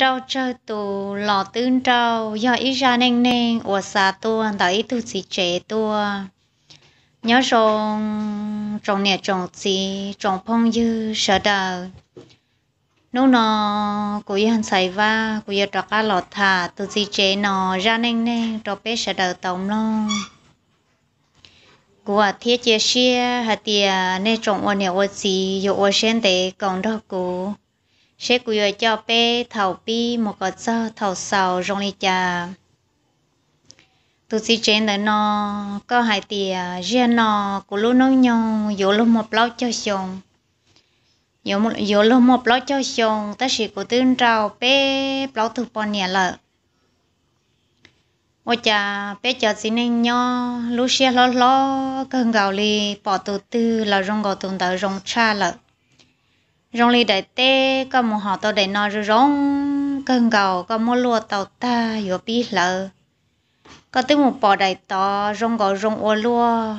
rau chơi tù lò tương rau do ý ra neng neng ủa xa tua đã ý tu chỉ chế tua nhớ rong rong nè rong chỉ rong phong dư sợ đời nô nọ cô yên xài va cô yên trọ cá lọt thả tu chỉ chế nọ ra neng neng trọ bé sợ đời tổng long của à thiết chế xe hạt tiền nên trồng ôn nè ô gì rồi ô sen để còn đó cô sẽ cùi ở cho bê thầu bi một cái cho thầu sầu rong li cha tụi chị trên đó nó có hai tia riêng nó của lúc nó nhong, vô lúc một lão cho xong vô một vô lúc một lão cho xong ta chỉ của tương trào bê lão thuộc bò nhà lợ ô cha bé cho xin anh nhau lúc xe lót lót cơn gạo li bỏ từ từ là rong gạo tụi tớ rong cha lợ rong li đại tê có một họ tàu đại nó rong cơn gầu có một lúa tàu ta yếu bi lợ có tới một bò đại tỏ rong gầu rong ô lúa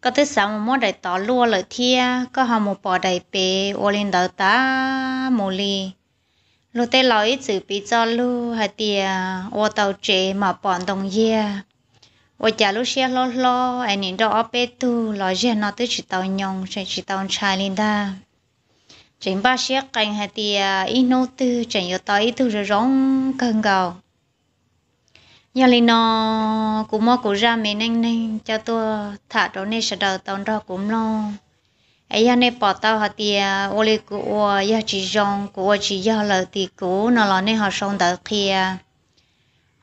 có tới sáu một món đại tỏ lúa lợi thia có họ một bò đại bể ô lên đỡ ta mù li lúa tê lói chữ bị cho lúa hai tia ô tàu chế mà bọn đồng yeah 我假如写落落，哎，你到阿贝都老些那都是到用，是是到查理的。chính ba sẽ cảnh hạt thì ít à, nô tư chẳng yếu tới từ rồi rong cần gầu nhà lì nó cũng mò cụ ra mình anh nên cho tôi thả đồ này sẽ đầu tao đó cũng lo ấy nhà này bỏ tao hả thì à, ô lì cụ ô nhà chỉ rong cụ chỉ do là thì cụ nó là nên họ xong đợt kia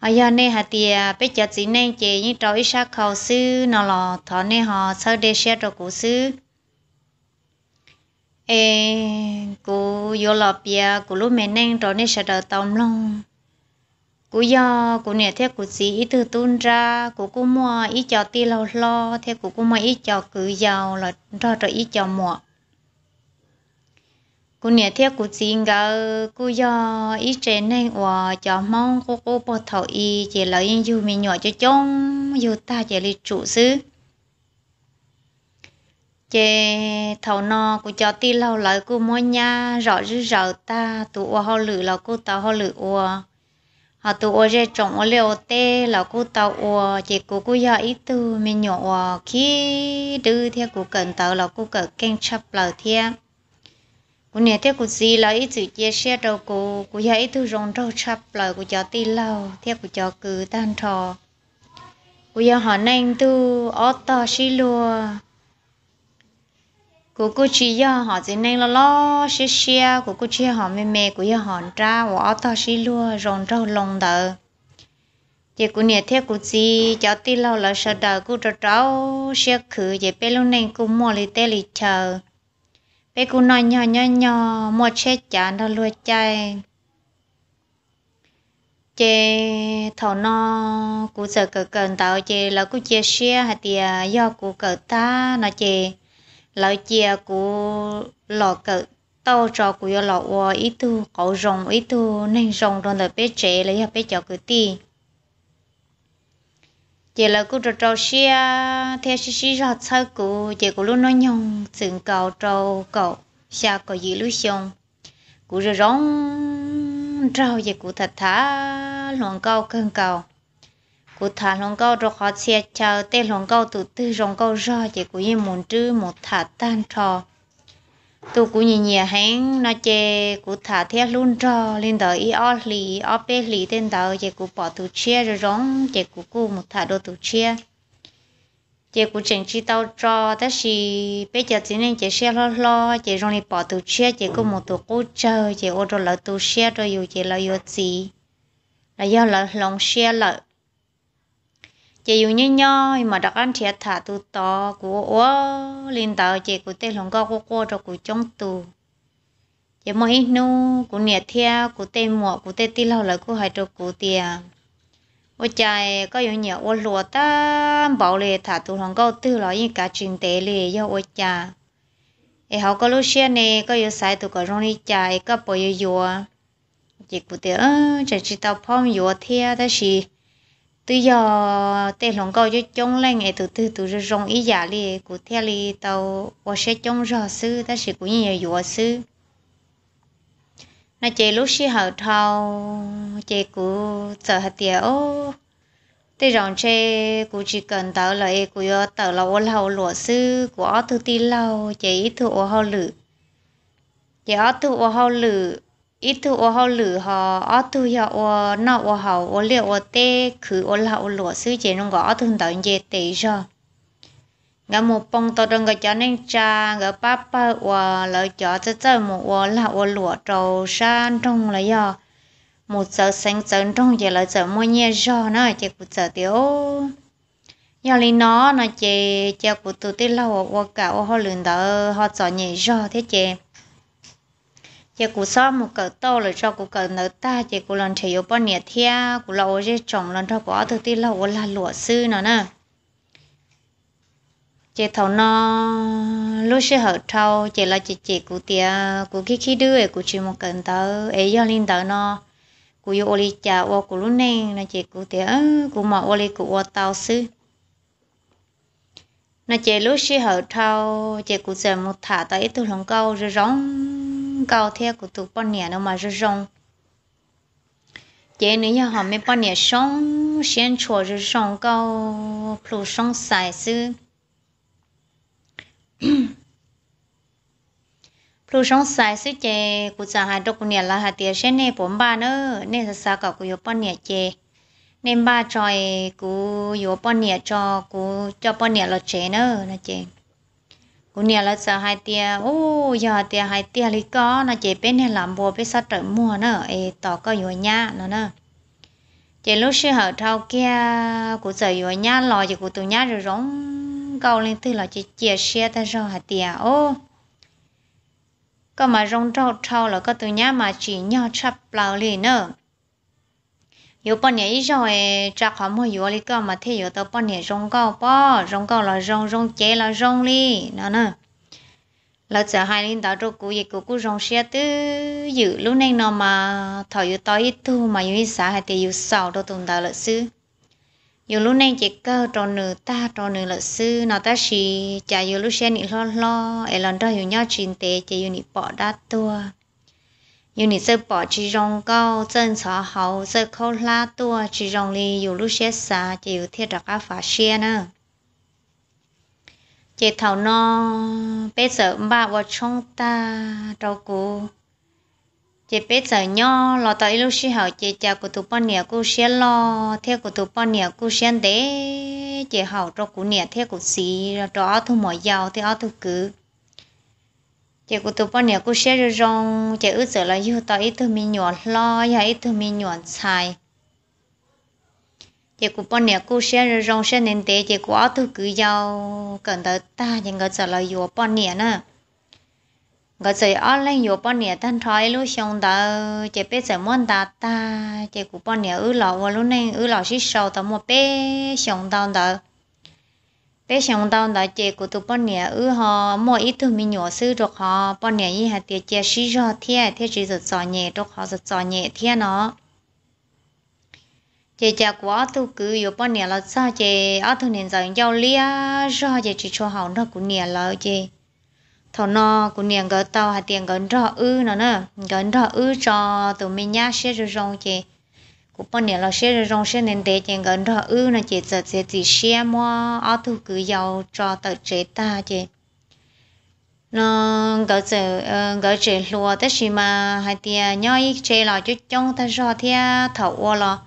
ở ờ, giờ này hạt thì bây giờ chỉ nên chỉ như trâu ít sát khẩu sư nó là thọ này họ sau đây sẽ trâu cũ sư ê cụ vô lọ bia cụ lúc mình nên trâu này sẽ trâu tông luôn cụ do cụ nè theo cụ chỉ ít từ tuôn ra cụ cũng mua ít cho ti lâu lo theo cụ cũng mua ít cho cứ giàu là trâu trâu ít cho mua cú nè theo cú chỉ ngờ cú do ý trẻ nên và cho mong cô cô bỏ thầu y chỉ là yên dù mình nhỏ cho chong dù ta chỉ là chủ sư chị thầu no cú cho ti lâu lại cú mua nha rõ rữ rõ ta tụ ô họ lử là cú tao họ lử ô họ tụ ô ra trồng ô liều tê là cú tao ô chỉ cú cú do ý tư mình nhỏ khi đưa theo cú cần tao là cú cỡ kênh chấp lời theo cô nè theo cô gì là ít chữ chia sẻ đâu cô cô dạy thu rong rau chắp lại cô cho tin lâu theo cô cho cứ tan trò cô giờ họ nên tu ở to xí lùa cô cô chỉ giờ họ chỉ nên lo lo xí xia cô cô chỉ họ mê mê cô giờ họ ra ở to xí lùa rong rau lòng đỡ chị cô nè theo cô gì cho tin lâu là sợ đời cô cho cháu xia khử chị bé lúc này cô mua lì tê lì chờ bé cũng nói nhỏ nhỏ nhỏ mua chế chả nó lùi chạy chế thọ nó cũng sợ cờ cần tạo chế là cũng chia xe hay thì do cũng cờ ta nó chế là chia cũng lọ cờ tao cho cũng do lọ ít thu, cậu rồng ít thu, nên rồng rồi là bé chế lấy hạt bé cho cứ ti chị là cô trò trò xia theo xí xí ra sao cô chị cô luôn nói nhung từng cầu trâu cậu xa có gì lưu xong cô rồi rong trâu chị cô thật thà lòng cầu cân cầu cô thả lòng cầu rồi khó xe chờ tê lòng cầu từ từ rong cầu ra chị cô yên muốn chứ một thả tan trò tu cú nhì nhì hắn nó chê cú thả thiết luôn cho lên tờ y ó lì ó bê lì tên tờ chê cú bỏ tu chia rồi rong chê cú cú một thả đồ tu chia chê cú chẳng chi tao cho ta xì bê chả chỉ nên chê xe lo lo chê rong đi bỏ tu chia chê cú một tu cú chơi chê ô đồ lỡ tu chia rồi dù chê lỡ dù gì là do là lòng xe lỡ chị yêu như nhau mà đặt ăn thiệt thả tu to của ô lên tàu chị của tên lòng cao của cô rồi của trong tù chị mỗi nu của nhiệt thea của tên mùa của tên tin lâu lại của hai trâu của tiền ô chạy có yêu nhiều ô lúa ta bảo lệ thả tu lòng cao tư lo những cả chuyện tế lệ do ô cha ai học có lúc xưa này có yêu sai tụ có rong đi chạy có bồi yêu yêu chị của tiền chạy chỉ tàu phong yêu thea đó là từ giờ tê lòng câu cho chống lên ngày từ từ từ rong ý giả li cụ theo li tàu và sẽ chống rõ sư ta sẽ cũng nhiều dùa sư na chạy lúc xí hậu thâu chạy cụ sợ hạt tiệt ô tê rong chê cụ chỉ cần tàu lại cụ yo tàu là ô lâu lụa sư của từ ti lâu chạy ít thụ ô hậu lử chạy ít thụ ô hậu lử ít thu ô hậu lử họ ở thu họ ô nọ ô hậu ô liệu ô tê khử ô là ô lụa sư chế nông gõ ở thun tận dê tê cho ngã một bông tao đừng có cho nên cha ngã papa ô lỡ cho cho cho một ô là ô lụa trầu san trong là do một giờ sáng sớm trong giờ là giờ mua nhẹ cho nó chỉ cũng giờ tiêu nhà lý nó nó chỉ chỉ cũng tụt tới lâu ô cả ô họ lường đó họ cho nhẹ cho thế chị giờ cụ so một cỡ to rồi cho cụ cỡ nở ta giờ cụ lần chơi bao nhiêu thia cụ lâu giờ trồng lần cho bỏ thứ tí lâu là lụa sư nó nè chị thầu nó lúc sẽ hở thâu chị là chị chị cụ tia cụ khi khi đưa cụ chỉ một cần tớ ấy do linh tớ nó cụ yêu ô li chả ô cụ lúc này là chị cụ tia cụ mở ô li cụ ô tao sư nó chị lúc sẽ hở thâu chị cụ giờ một thả tới tôi lòng câu rồi rong cầu theo của tụ bọn nè nó mà rong rong chế nếu như họ mấy bọn nè sống xem chùa rong rong cầu plu sống xài sư plu sống xài sư chế của cha hai đốc nè là hai tiền xem nè bốn ba nữa nè là sao cả của bọn nè chế nên ba trời của bọn nè cho của cho bọn nè là chế nữa là chế กูเนี่ยเราจะให้เตียโอ้ยาเตียให้เตียลิก็นะเจเป็นเนี่ยลำบัวไปสัตว์มัวเนอะเอต่อก็อยู่ยะนะเนอะเจลูกชื่อเหาเท่าแกกูจะอยู่ยะรอจะกูตัวยะจะร้องเกาเลยที่เราจะเจียเชียแต่เราให้เตียโอ้ก็มาร้องเท่าเท่าแล้วก็ตัวยะมาจีเนาะชับเปล่าเลยเนอะ有半年以上诶，扎好么有哩个嘛？天有到半年中高吧，中高了中中结了中哩，哪能？là giờ hai linh đạo trong cú gì cú cú rong xe tư dự lúc này mà thọ dự tối ít thu mà dự xã hay thì dự sau đó tụng đạo lợi sư dự lúc này chỉ cơ tròn nửa ta tròn nửa lợi sư nó ta chỉ chả dự lúc xe nị lo lo ấy lần đó dự nhau chín tế chỉ dự nị bỏ đá tua 有你这把只用高正常好，这靠拉多只用哩有路些啥，就有贴着个发现呢。chị thảo nó bây giờ bà vợ chúng ta đâu cũ chị bây giờ nhỏ lo tới lúc xí hậu chị cha của tụi con nhà cô sẽ lo theo của tụi con nhà cô sẽ để chị hậu cho cô nhà theo của xí đó thu mọi giàu thì ở thu cứ chị cụ tụ bọn nhà cô sẽ rồi rong chị ước sợ là yêu tao ít thứ mình nhọn lo ya ít thứ mình nhọn xài chị cụ bọn nhà cô sẽ rồi rong sẽ nên tế chị cụ áo thứ cứ giàu cần tới ta chị ngỡ sợ là yêu bọn nhà nè ngỡ sợ áo lên yêu bọn nhà thân thói lúc xong đó chị biết sợ muốn ta ta chị cụ bọn nhà ước lọ và lúc này ước lọ xí sâu tao một bé xong tao đó bé xong tao đã chơi của tụi bọn nè ư ừ họ mỗi ít tụi mình nhỏ sư được họ bọn nè y hạt tiệt chia sĩ cho thia thế chỉ giật giò nhẹ được họ giật giò nhẹ thia nó chị cha quá tụi cứ yếu bọn nè là sao chị ở tụi nè giờ giao lia cho chị chỉ cho họ nó cũng nè là chị thọ nó cũng nè gỡ tao hạt tiền gần rõ ư nó nè gần rõ ư cho tụi mình nhá sẽ rồi rong chị cũng bao nhiêu là xe rồi rong sẽ nên để chuyện gần đó ư là chỉ giờ chị chỉ xe mua ở thu cứ giàu cho tờ chế ta chị nó gỡ giờ gỡ chế lúa thế gì mà hai tia nhau ít chế là chút trong ta cho thì thầu ô là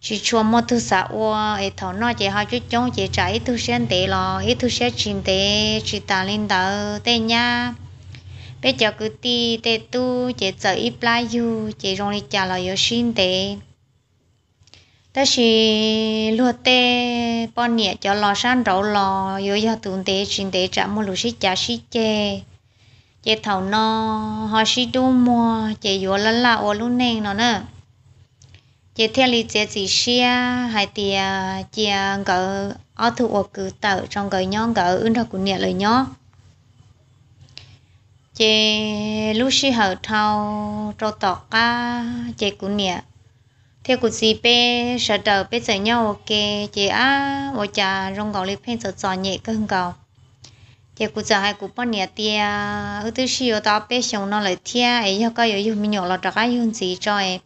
chỉ chua một thứ xã ô ấy thầu nó chỉ hai chút trong chỉ trả ít thứ xe tệ là ít thứ xe chín tệ chỉ ta lên tờ tệ nha bây giờ cứ ti tê tu chỉ giờ ít lai du chỉ rong đi trả là yêu xin tệ ta chỉ lúa tê bọn nhẹ cho lò san rau lò yếu giờ tụng tế chính tế trả một lúc xí chả xí chê chê thầu nó họ xí đu mua chê yếu lắm là ô lúc nèng nó nè chê theo lý chê chỉ xia hay thì chê gỡ ở thu ô cứ tạo trong gỡ nhó gỡ ưng ra của nhẹ lời nhó chê lúc xí hở thao trâu tọt ca chê của nhẹ theo cuộc gì bé sợ trở bé sợ nhau ok chị á vợ cha rong gạo lấy phen sợ sợ nhẹ cơ hơn gạo chị cũng sợ hai cụ bọn nhà tia ở tư siêu tao bé xong nó lại thia ấy cái coi yếu mình nhỏ là trả cái hơn gì cho em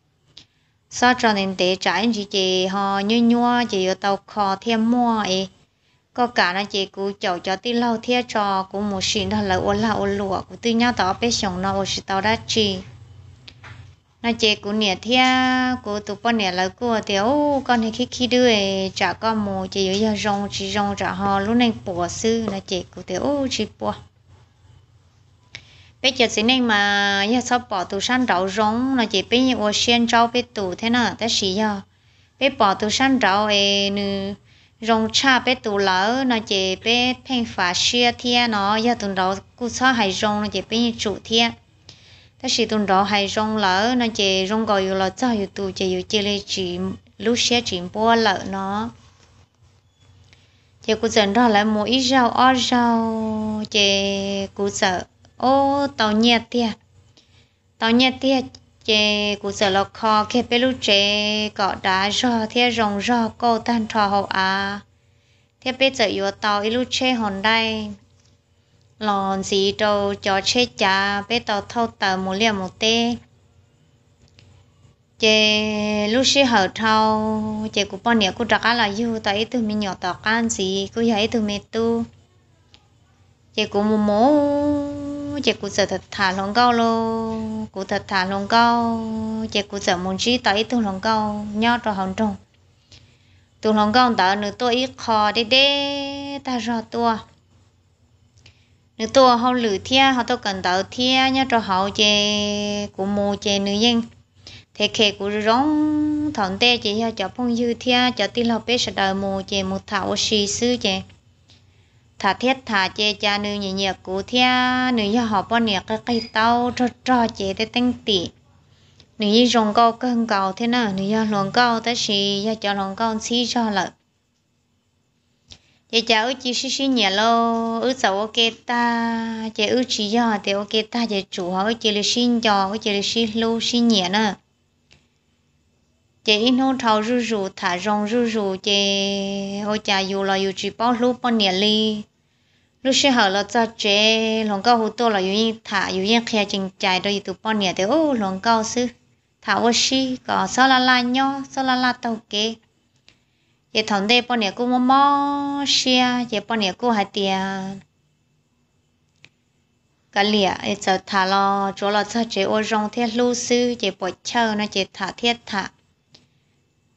sao cho nên để trái gì chị họ nhua nhua chị ở đâu khó thêm mua ấy có cả là chị cụ chậu cho tí lâu thia cho cũng một xịn đó là ô la ô lụa của tư nhau tao bé xong nó ô tao đã chi nó chế cú nè thia cú tụ bọn nè là cú ô con thì khi khi đưa trả con mồ chỉ yếu giờ rong chỉ rong trả họ lúc này bỏ sư nó chế cú ô chỉ bỏ bây giờ xin anh mà giờ sắp bỏ tụ san đậu rong nó chỉ bây giờ ô xuyên trâu bây tụ thế nào ta xí giờ bây bỏ tụ san đậu ấy nữ rong cha bây tụ lỡ nó chỉ bây phèn phá xia thia nó giờ tụ đậu cú sao hay rong nó chỉ bây giờ chủ thia ta chỉ tuần đó hay rong lỡ nó chỉ rong gọi yêu là cho yêu tu chỉ yêu chỉ lấy chỉ lúc xe chỉ bua lỡ nó chỉ cú dần đó lại mỗi ít rau ó rau chỉ cú sợ ô tàu nhẹ tiệt tàu nhẹ tiệt chỉ cú sợ là khó khi bé lúc trẻ cọ đá rò theo rong rò cô tan trò hậu à theo bé sợ yêu tàu ít lúc trẻ hòn đây lòng gì đâu cho chết cha bé tàu thâu tờ một liều một tê chị lúc xí hở thâu chị cũng bao nhiêu cũng là yêu tại từ mình nhỏ tỏ can gì cũng thấy từ mình tu chị cũng mua mố chị cũng sợ thật thả lòng câu lô cũng thật thả lòng muốn chi tại từ lòng câu nhau cho hồng trùng từ lòng câu tớ nữa tôi ít khó đi ta rõ tua nữ tua hậu lử thia họ tôi cần tạo thia nhá cho hậu chè của mù chè nữ nhân thế khe của rong thọn tê chỉ cho cho phong dư thia cho tin lọc bế sợ đời mù chè một thảo xì sư chè thả thiết thả chè cha nữ nhị nhị của thia nữ do họ bao nhiêu cái cây tàu cho cho chè để tăng tỷ nữ như rong câu cơn cầu thế nào nữ do lòng câu tới xì do cho lòng câu xí cho lợi chị cháu ước chị xí xí nhẹ lo ước sầu ok ta chị ước chị do thì ok ta chị chủ họ ước chị là xin cho ước chị là xin lô xin nhẹ nữa chị in hô thầu rú rú thả rong rú rú chị hô cha dù là dù chỉ bao lô bao nhẹ li lúc xí hở là cho chị lòng cao hồ to là dù yên thả dù yên khe chừng chạy đôi tụ bao nhẹ thì ô lòng cao sư thả ô xí có sao la la nhau sao la la tàu kế ye thằng đây bọn nhà cô mò mò xia ye bọn nhà cô hai tia cái lìa ye giờ thả lo chỗ lo cho chế ô rong thiết lưu sư ye bỏ chơi nó chế thả thiết thả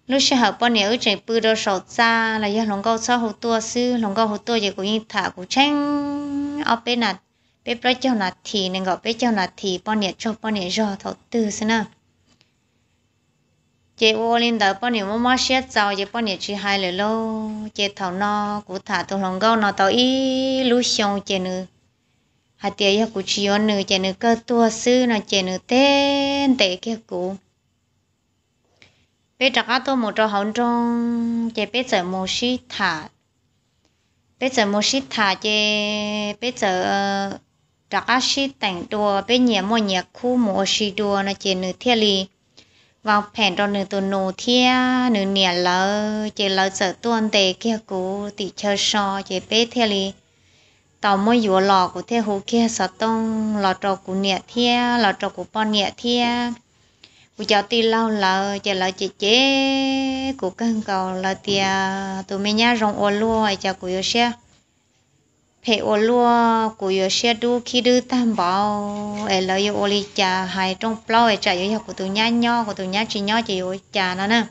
lúc xưa học bọn nhà ở trên bự đồ sầu ra là ye lòng câu sao hồ tua sư lòng câu hồ tua cũng như cũng tranh ở bên nạt bên bên cho nạt thì nên gọi bên cho nạt thì bọn nhà cho bọn nhà cho thầu tư xin chị ô linh đó bao nhiêu mà xét giàu chị bao nhiêu chị hai lời lô chị thầu nó cụ thả tôi lòng gâu nó tao ý lú xong chị nữ hà tiề ya cụ chị ôn nữ chị nữ cơ tua sư nó chị nữ tên tệ kia cụ bé trạc tôi một trò hỏng trong chị bé giờ một sĩ thả bé giờ một sĩ thả chị bé giờ trạc sĩ tặng đùa bé nhẹ mua nhẹ khu một sĩ đùa nó chị nữ thiệt vào phèn rồi nửa tuần nổ thia nửa nẻ lỡ chỉ lỡ sợ tuần tề kia cũ tỷ chơi so chỉ bé thia li tàu mới vừa lọ của thia hồ kia sợ tông lọ trò của nẻ thia lọ trò của bọn nẻ thia của cháu tì lâu lỡ chỉ lỡ chỉ chế của cân cầu là tia tụi mình nhá rong ô luôn ai cháu của yêu xe pe ô lúa của yo xe đu khi đu tam bảo ấy là yo ô li trà hai trong plau ấy trà yo của tụi nhá nho của tụi nhá chỉ nho chỉ yo trà nó nè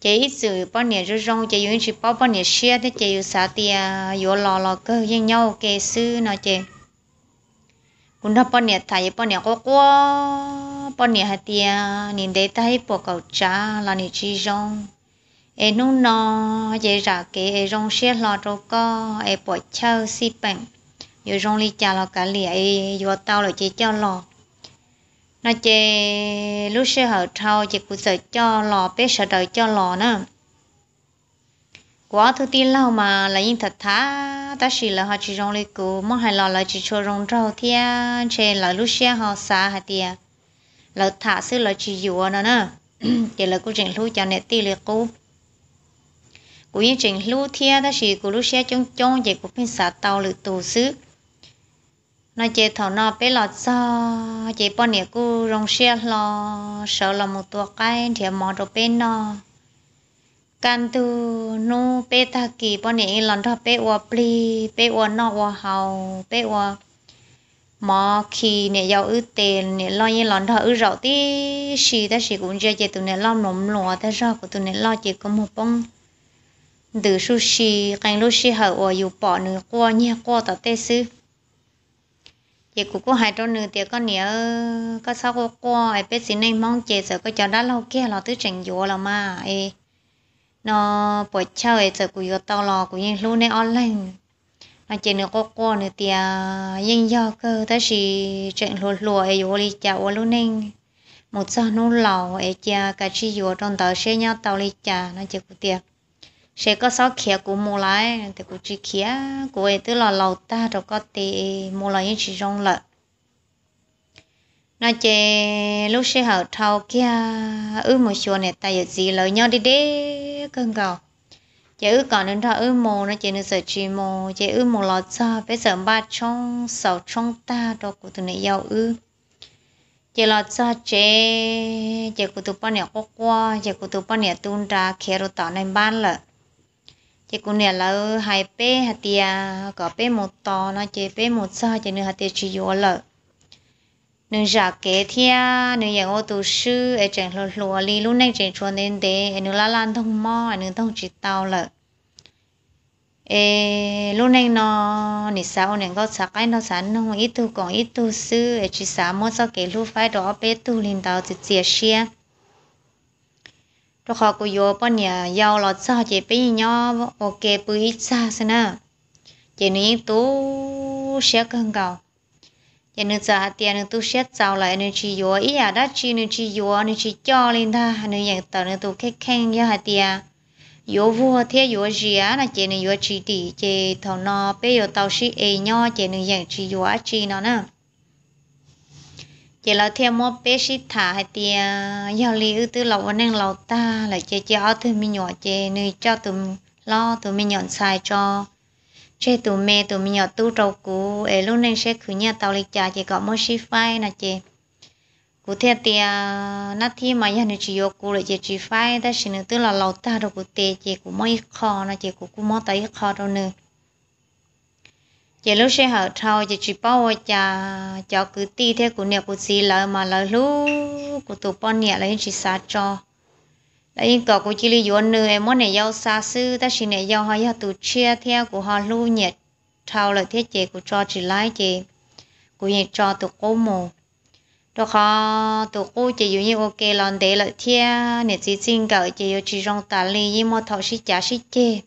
chỉ ít sự bao nhiêu rồi rong chỉ yo chỉ bao bao nhiêu xe thế chỉ yo xả tia yo lò lò cơ với nhau kê sư nó chỉ cũng đã bao nhiêu thay bao nhiêu cô cô bao nhiêu hạt tia nhìn thấy thấy bộ cầu trà là nhiều chỉ rong e nu no ye ra ke e rong she lo ro ko e po chao si pen yo rong li cha lo ka li e yo tao lo che chao lo nó che lu she hở thao che ku sợ cho lo pe sợ đời cho lo nè quá thứ tin lâu mà là những thật thà ta chỉ là họ chỉ rong li cũ mong hai lo là chỉ cho rong rau thia che là lúc she họ xa hả tia là thả sư là chỉ dùa nó nè chỉ là cô chuyện lu cho nè ti liệt cũ cú yên trình lưu thia ta chỉ cú lưu xe chung chung về của pin xả tàu lự tù xứ nó chế thảo nó bé lọt sao chế bọn nè cú rong xe lo sợ là một tua cái thì mò đồ bên nó can tu nu bé ta kỳ bọn nè lần đó bé ua bì, bé ua nọ ua hào, bé ua mò khi nè giàu ư tiền nè lo như lần đó ư rậu tí xì ta xì cũng chơi chế tụi nè lo nộm lụa ta ra của tụi nè lo chế có một bông từ sushi lúc sushi hở ở dù bỏ nửa qua nhia qua tao tê sư chị cũng có hai trong nửa tiệc con nhớ có sao có qua ai biết xin anh mong chị giờ có cho đã lâu kia là tứ trình dùa là mà ai, nó buổi chiều ấy giờ cũng tao lò cũng như luôn này online nó chỉ nữa có qua nữa tiệc à, nhưng do cơ tới gì chuyện lùa lùa ấy dùa đi chào luôn nên một giờ nó lò ai chờ à, cái chi dùa trong tờ xe nhau tao đi chà nó chỉ có tiệc sẽ có sáu kia của mua lại thì của chỉ kia của ấy tức là lầu ta rồi có thì mua lại những chỉ trong lợn nó chê lúc sẽ hở thâu kia ư một chùa này tại giờ gì lời nhau đi đế cơn cầu chế ư còn nên thọ ư mồ nó chế nó sợ chỉ mồ chế ư mồ lọt ra phải sợ ba trong sáu trong ta đó của tụi này giàu ư chỉ lọt ra chế chỉ của tụi ba này quốc qua chỉ của tụi ba này tuôn ra kia rồi tỏ này ban lợn chị cũng nè là hai bé hạt tiền có bé một to nó chơi bé một sao chơi nữa hạt tiền chỉ vô lợ nên giả kế thia nên dạng ô tô sư ở trên lô lô li lúc này trên chuồn nên để nên lá lan thông mò nên thông chỉ tao lợ ê lúc nó nị sao nên có sạc cái nó sẵn nó ít tu còn ít tu sư ở chỉ sắm một sao kế lúc phải đó bé tu liền tao chỉ chia sẻ lúc họ cứ vô bọn nhà giàu lo sao chỉ bây nhỏ ok bự ít xa xem nào chỉ nữ tú sẽ cân cầu chỉ nữ giờ tiền nữ tu sẽ giàu lại nữ chỉ vô ý à đã chỉ nữ chỉ vô nữ chỉ cho lên ta nữ dạng tờ nữ tu khách khen với hạt tiền vô vua thế vô gì á là chị nữ vô chỉ tỷ chị thằng nó bây giờ tao sĩ e nhỏ chị nữ dạng chỉ vô chỉ nó nè chị lo theo mua bé xí thả hay thì à, giao lý ư tư lộc anh lầu ta là chị chị ở từ mi nhỏ chị nuôi cho tụi lo tụi mi nhận xài cho chị tụi mẹ tụi mi nhỏ tu trâu cũ ấy lúc nên sẽ khử nhà tàu lịch trả chị có mua xí phai nè chị cụ thể thì à, nát thì mà giờ nhà chị yêu cụ là chị chỉ phai ta xin tư là lầu ta rồi cụ tê chị cũng mới khó nè chị cụ cũng mới tới khó đâu nữa giờ lúc sẽ hở thâu giờ chỉ bao giờ cho cứ ti theo của nhà của gì là mà là lúc của tụ bọn nhà là chỉ xa cho là những cọ của chỉ lý dọn nữa em món này giao xa sư ta chỉ này giao hay họ tụ chia theo của họ lưu nhiệt thâu lại thiết chế của cho chỉ lái chế của nhà cho tụ cố mồ đó khó tụ cố chỉ dụ như ok lần để lại theo nè chỉ xin cỡ chỉ dụ chỉ rong tài liệu như mà thọ sĩ trả sĩ chế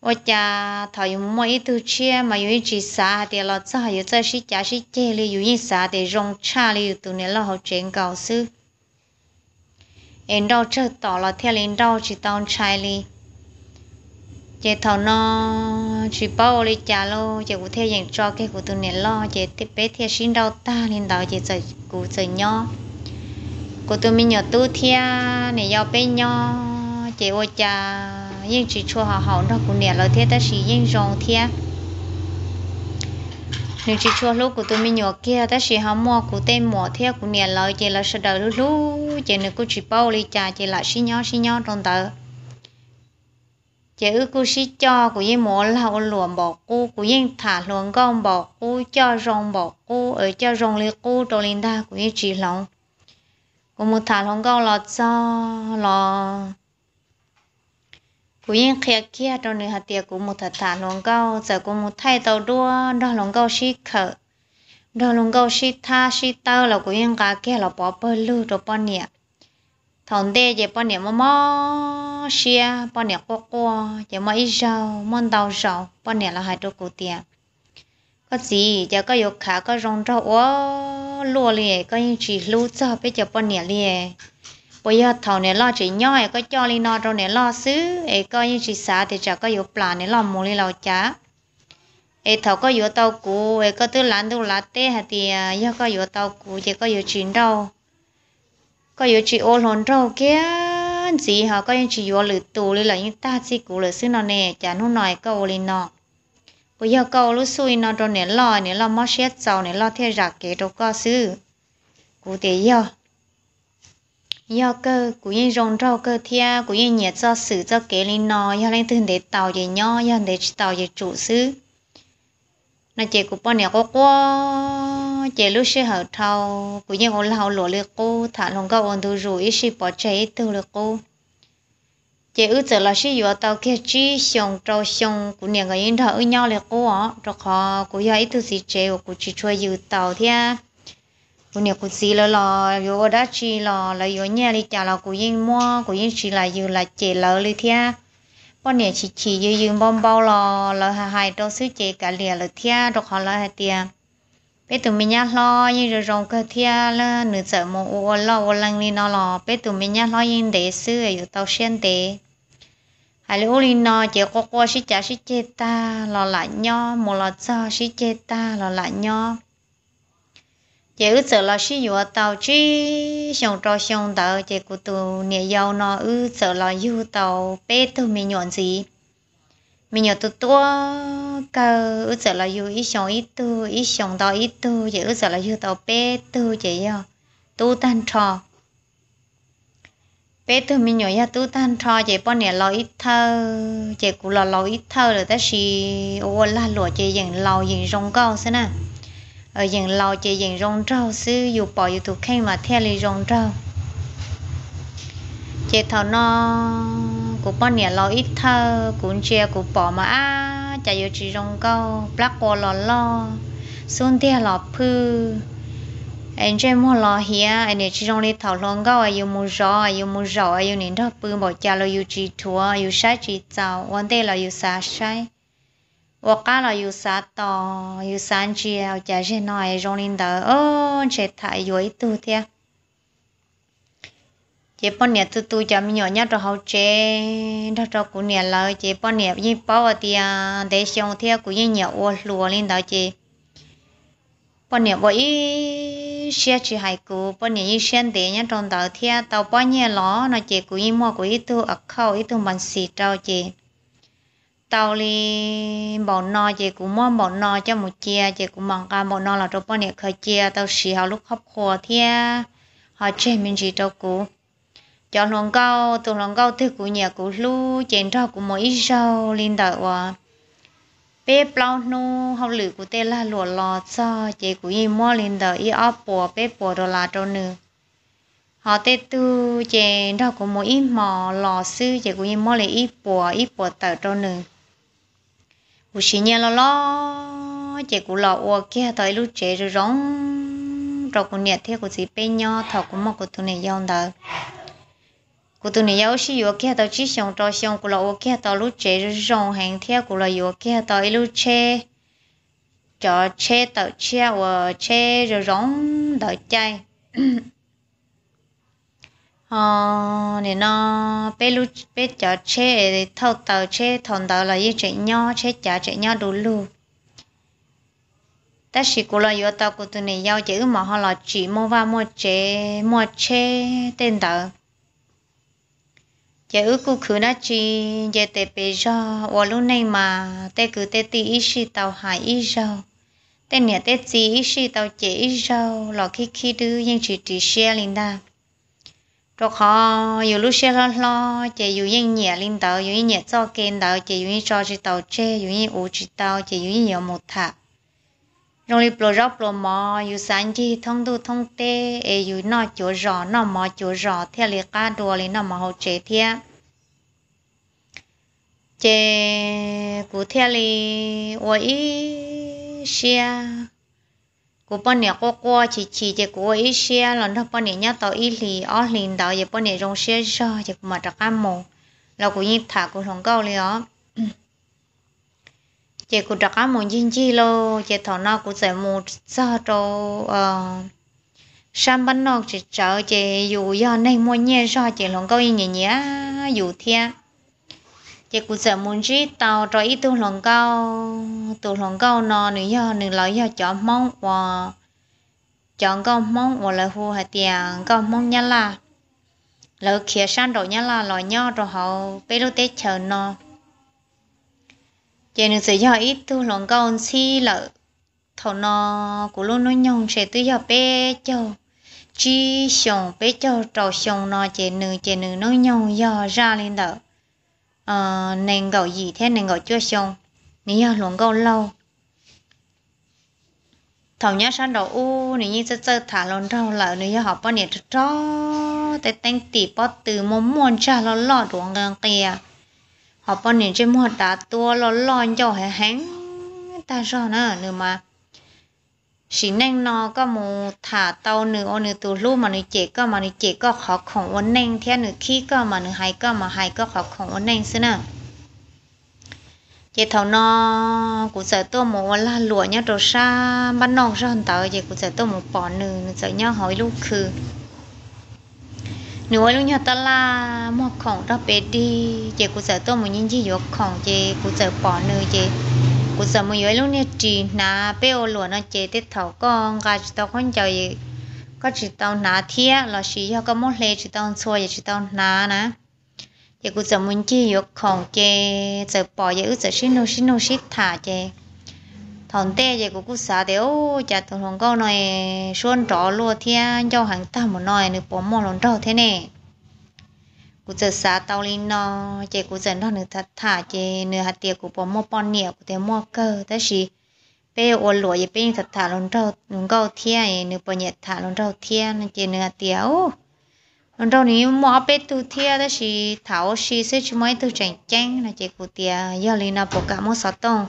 我家他有么一头车，嘛有一只啥的了，这还有这是家是这里有一啥的用车里有多年了，好真搞笑。em đâu chơi tỏ là theo lên đâu chỉ tao trai đi chị thầu nó chỉ bao đi trả lô chị cũng theo dành cho cái của tụi này lo chị tiếp bé theo xin đâu ta nên đó chị giờ cụ giờ nhỏ của tụi mình nhỏ tu theo này giao bé nhỏ chị ôi cha nhưng chỉ cho họ họ đó cũng nè lời thế ta chỉ nhưng rong thế nếu chỉ cho lúc của tôi mình nhỏ kia ta chỉ họ mua của tên mua thế cũng nè lời chỉ là sợ đời lúc lúc chỉ nếu cô chỉ bao ly trà chỉ là xí nhỏ xí nhỏ trong tờ chỉ ư cô xí cho của yên mua là ôn luồng bỏ cô của yên thả luồng con bỏ cô cho rong bỏ cô ở cho rong ly cô đồ linh ta của yên chỉ lòng của một thả luồng con lọt cho lọt cú yên khía kia trong nửa hạt tiệc của một thật thả lòng cao giờ của một thay tàu đua đó lòng cao xí khở đó lòng cao xí tha xí tao là cú yên cá kia là bỏ bơ lưu cho bỏ nè thằng đê giờ bỏ nè mò mò xia bỏ nè qua qua giờ mò ít rau mòn tàu rau bỏ nè là hai chỗ cú tiệc có gì giờ có yêu khá có rong rau ó lúa liền có những chỉ lúa cho bây giờ bỏ nè liền bây giờ thầu này lo chỉ nhỏ ấy có cho lên nọ rồi này lo xứ ấy có như chỉ xả thì chả có yếu plan này lo mua lên lo chả ấy thầu có yếu tàu cũ ấy có tư lán tư lá té hạt thì do có yếu tàu cũ chỉ có yếu chín đâu có yếu chỉ ô lồn đâu kia gì họ có những chỉ yếu lử tù lên là những ta chỉ cũ lử xứ nọ nè chả nó nói câu lên nọ, bây giờ câu lúc xui nọ rồi này lo này lo mất xét sau này lo theo giặc kế đâu có xứ cụ thể giờ yo cơ của yên rong rau cơ thia của yên nhiệt do sử do kế linh nó yo lên từ để tàu về nho yo để tàu về trụ xứ nó chị của bọn nhà có quá chị lúc sẽ hở thâu của yên hồ lao lỗ lừa cô thả lòng câu ổn tu rủi ít sĩ bỏ chạy từ lừa cô chị ư giờ là sĩ yo tàu kia chi xong trâu xong của nhà người yên thở nhau lừa cô á rồi họ của do ít tu sĩ chơi của chỉ chơi dự tàu thia cô nè cô xí lo lo yo đã chi lo là yo nhà đi chả là cô yên mua cô yên chỉ là yo là chế lỡ li thia bọn nè chỉ chỉ yo yo bom bao lo là hai hai đâu xứ chế cả lìa là thia rồi họ là hai tia bé tụi mình nhát lo như rồi rong cơ thia là nửa sợ mồ ô lo ô lăng đi nó lo bé tụi mình nhát lo yên để xứ ở yo tàu xuyên tế hai lũ li nó chế cô cô xí chả xí chế ta lo lại nhau, một lo cho xí chế ta lo lại nhau chế sợ là sĩ dụ tàu chi xong cho xong tàu chế cụ tù nè giàu nó ư sợ là dụ tàu bé tu mình nhọn gì mình nhọn tu tua cơ ư sợ là dụ ít xong ít tu ít xong tàu ít tu chế ư sợ là dụ tàu bé tu chế yo tu tan trò bé tu mình nhọn ya tu tan trò chế bọn nè lo ít thơ chế cụ lo lo ít thơ rồi ta sĩ ô la lụa chế dành lo dành rong cao xem nào ở dừng lao chỉ dừng rong rau sư dù bỏ dù thuộc khen mà theo lì rong rau chị thảo nó cũng bao nhiêu lâu ít thơ cũng chia cũng bỏ mà à chả dù chỉ rong câu black qua lò lo xuống theo lò phư, anh chơi mua lò hia anh để chỉ rong đi thảo lon câu ai yêu mua rõ ai yêu mua rõ ai yêu nín đó pư bỏ chả lo yêu chỉ thua yêu sai chỉ giàu quan tê là yêu xa sai 我干了有啥当有三只，我家是那也容易的哦，这太有一度的。chế bọn nè tu tu cho mình nhỏ nhất rồi hậu chế đó cho cụ nè là chế bọn nè như bảo ở tia để xong theo cụ như nhỏ ô lùa lên đó chế bọn nè bởi xe chỉ hai cụ bọn nè như xe để nhất trong đó theo tàu bọn nè ló nó chế cụ như mua cụ ít tu ở khâu ít tu bằng xì trâu chế tàu li bỏ nò chị cũng mong bỏ nò cho một chia chị cũng mong cả bỏ nò là trong bao nhiêu khởi chia tàu xì họ lúc hấp khô thia họ chơi mình chỉ đâu cũ cho lòng cao tụ lòng cao thứ của nhà của lu chèn trao của mỗi sau linh đợi và bé bao nu hậu lử của tê la lụa lò cho chị của y mua linh đợi y ấp bò bé bò đồ là trâu nương họ tê tu chèn trao của mỗi mò lò sư chị của y mua lấy y bùa y bò tờ cho nương u xí nhẹ lo lo chị cụ lọ ua kia tới lúc chị rồi rong rồi cụ nhẹ theo cụ chỉ bé nhỏ, thọ cũng mặc của tụi này giàu đó cụ tụi này giàu xí ua kia tới chỉ xong cho xong của lọ ua kia tới lúc chị rồi rong hàng theo của lọ ua kia tới lúc chị cho chị tới chị ua chị rồi rong đợi chạy ờ nên nó bé lu bé chợ chê thâu tàu chê thòn tàu là như chuyện nho chê chả chuyện nho đủ lu ta chỉ cố là yếu tàu của tụi này giao chữ mà họ là chỉ mua và mua chế mua chế tên tàu giờ ước cô khứ đã chỉ giờ tệ bề do và lúc này mà tệ cứ tệ tì ít xì tàu hải ít rau tệ nhà tệ gì ít xì tàu chế ít rau lọ khi khi đưa nhưng chỉ chỉ xe linh đàm rồi họ, dù lúc xe lo lo chỉ dù yên nhẹ lên tàu dù yên nhẹ cho kênh tàu chỉ dù yên cho chỉ tàu chê dù yên ủ chỉ tàu chỉ dù yên nhiều một thả rồi lúc lo róc lo mò dù sáng chi thông tu thông tê e dù nó chỗ rõ nó mò chỗ rõ theo liệt cá đùa lên nó mò hậu chế theo chế cụ theo li ôi xe cô bọn nè cô cô chỉ chỉ chỉ cô ấy xe lần đó bọn nè nhớ tàu ý lì ó liền tàu giờ bọn nè rong xe cho chỉ mà trắc ăn mồ là cô nhìn thả cô thằng câu liền ó chỉ cô trắc ăn mồ chín chi lô chỉ thằng nó cô sẽ mù sao cho sam bánh nó chỉ chờ chỉ dù do này mua nhẹ cho chỉ thằng câu ý nhẹ nhẹ dù thiệt chị cũng sợ muốn gì tàu rồi ít tuồng lòng cao tuồng lòng cao nó nữa do nữa lấy do chọn mong và chọn cao mong và là hù hay tiền cao mong nhá là lỡ kia sang rồi nhá là lòi nhau rồi họ bé lúc tết chờ nó chị nữa sợ do ít tuồng lòng cao xí lỡ thầu nó cũng luôn nói nhông sẽ tự do bé chờ chỉ xong bé chờ trò xong nó chị nữ chị nữ nói nhông do ra lên đó ờ, nàng gì thế nàng gọi chưa xong nghĩ là luận lâu thầu nhá sang đầu u nếu như chơi chơi thả lon rau là nếu như học bao nhiêu trò tăng tỷ bao từ mồm mồm cha lo lo đuổi ngang kia học bao nhiêu chơi mua đá tua lo lo cho hè hắn ta rồi nè nữa mà chỉ nên nó có một thả tàu nửa ô nửa tù lu mà nửa chế có mà nửa chế có khó khổng ổn nên thế nửa khi có mà nửa hay có mà hay có khó khổng ổn nên xin à chế thầu nó cũng sợ tôi một la lụa nhá đồ xa bắt nòng ra hơn tàu chế cũng sợ tôi một bỏ nửa nửa sợ nhau hỏi lúc khứ nửa lúc nhau ta la, một khổng ra bé đi chế cũng sợ tôi một nhân chi vô khổng chế cũng sợ bỏ nửa chế กูสมุยไ้ลูกเนี่ยจีนาเปยอหลวนเจติดถากองกาจิตตคนใจก็จิตตองนาเทียลอชียเขาก็มดเลจิตตองช่วยจิตตองนานะ อย่ากูจะมุนจี้ยกของเจจะปล่อยอย่าอจะชิโนชิโนชิถาเจทอนเตอย่ากูกูสาเดียวจะตองก็หน่อยชวนจอลัวเทียนเจ้าหางตาหมดหน่อยนึกปมมอหลงนเจ้าเท่เน่กูเจอสาตาลินนอเจกูเจอทอหนึ่งทัดถ่าเจเนื้อหัดเตียกูปอมอปอนเนี่ยกูเตมอวเกอแต่ชีเป้อวนหลวยเป้ทัดถ่าลนเจ้าลงเก้าเทียเนื้อปอนเนียถ่าลนเจ้าเทียนเจเนื้อเตียวลนเจ้านี้มอเป้ตูเทียแต่ชีเถาชีเสชมอยตูแจงแจ้งนะเจกูเตียยอลินาปกะมอสตง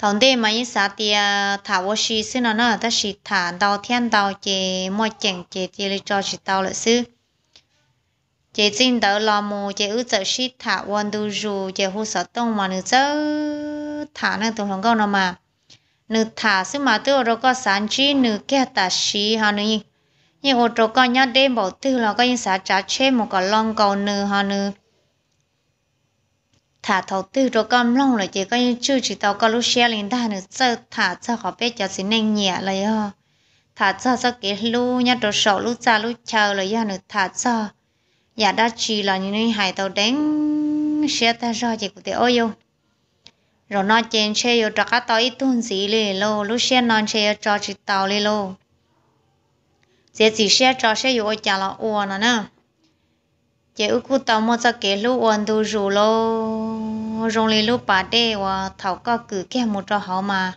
ตอนเดมายิสาเตียถาวชีซึ่งนั่นน่ะแต่ชีถาดาวเทียนดาวเจมอแจงเจเจลิจอชิดาวเลยซึ่ง chị xin đỡ lo mù chị ước sợ shit thả quan du dù chị hú sợ tông mà nữ sợ thả nên tụi không câu nào mà nữ thả xứ mà tôi rồi có sáng chi nữ kia ta xí hà nữ nhìn nhưng ô tô có nhá đêm bảo tư là có những xã trả chê một cái lon cầu nữ hà nữ thả thầu tư rồi con long là chỉ có những chữ chỉ tao có lúc xe lên ta nữ sợ thả sợ họ biết cho xin nên nhẹ lại là thả sợ sợ cái lu nhá đồ sổ lu cha lu chờ lại do nữ thả sợ giờ dạ, đó chỉ là những hải tàu đánh xe ta ra chỉ thể ôi yêu rồi nó trên xe yêu cho các tàu ít tuần gì lì lô lúc xe non xe cho chỉ tàu lì lô sẽ chỉ xe cho xe yêu chả là uo nữa nè chỉ ước cụ tàu một giờ kể lúc uo tu rủ lô rồi lì lúc bà đê và tàu có cử kia một trò họ mà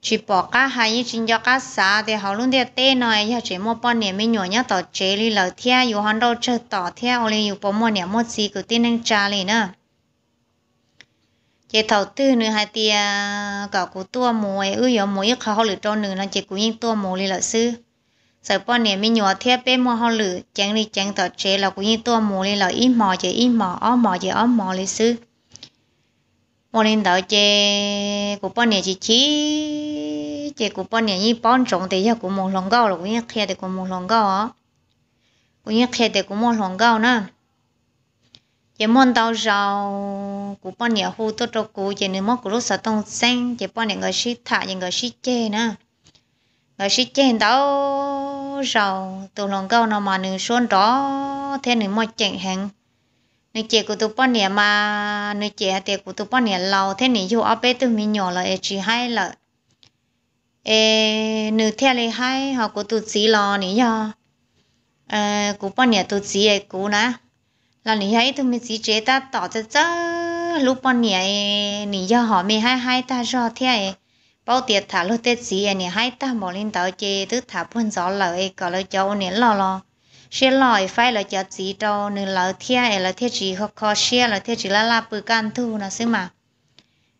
chỉ bỏ cả hai chín cho cả xã thì họ luôn để tê nói ya chỉ một bao nhiêu mình nhỏ nhá tao chế đi lỡ thia yêu hắn đâu chơi tao thia ô li yêu bao một nhiêu một gì cứ tin anh cha liền nữa chỉ thầu tư nữa hai tia cả cú tua mồi ư yêu mồi khó họ lựa chọn nữa là chỉ cú yên tua mồi liền lỡ sư sợ bao nhiêu mình nhỏ thia bé mua họ lựa chẳng đi chẳng tổ chế là cú yên tua mồi liền lỡ ít mò chỉ ít mò ó mò chỉ ó mò liền sư một lần đầu chị cũng bao nhiêu chỉ chị cũng bao nhiêu như bao thì giờ cũng một lòng gạo rồi cũng kia thì cũng một lòng gạo á cũng như kia thì cũng một lòng gạo nữa chị muốn đào rau cũng bao nhiêu hú tôi cho cô chị nên mất lúc sao tông xanh chị bao nhiêu người sĩ thả những người sĩ chê nữa người sĩ chê đào rau từ lòng gạo nào mà nửa xuân đó thế nửa mất chẳng hạn nơi chị của tụi bọn nè mà nơi chị thì của tụi bọn nè lâu thế nè dù ở bên tụi mình nhỏ là chỉ hai là ê nữ theo lấy hai họ của tụi chỉ lo nè nhờ ờ của bọn nè tụi chị ấy cũ nè là nè hay tụi mình chỉ chế ta tỏ cho chớ lúc bọn nè nè giờ họ mình hay hay ta do thế ấy bao tiệt thả lô tết gì nè hai ta bỏ lên tàu chơi tức thả buôn gió lời có lời cháu nè lo lo xe lòi phải là chợ chỉ đồ nửa lỡ thia hay là thia chỉ hoặc khó xe là thia chỉ là la bự can thu nó xí mà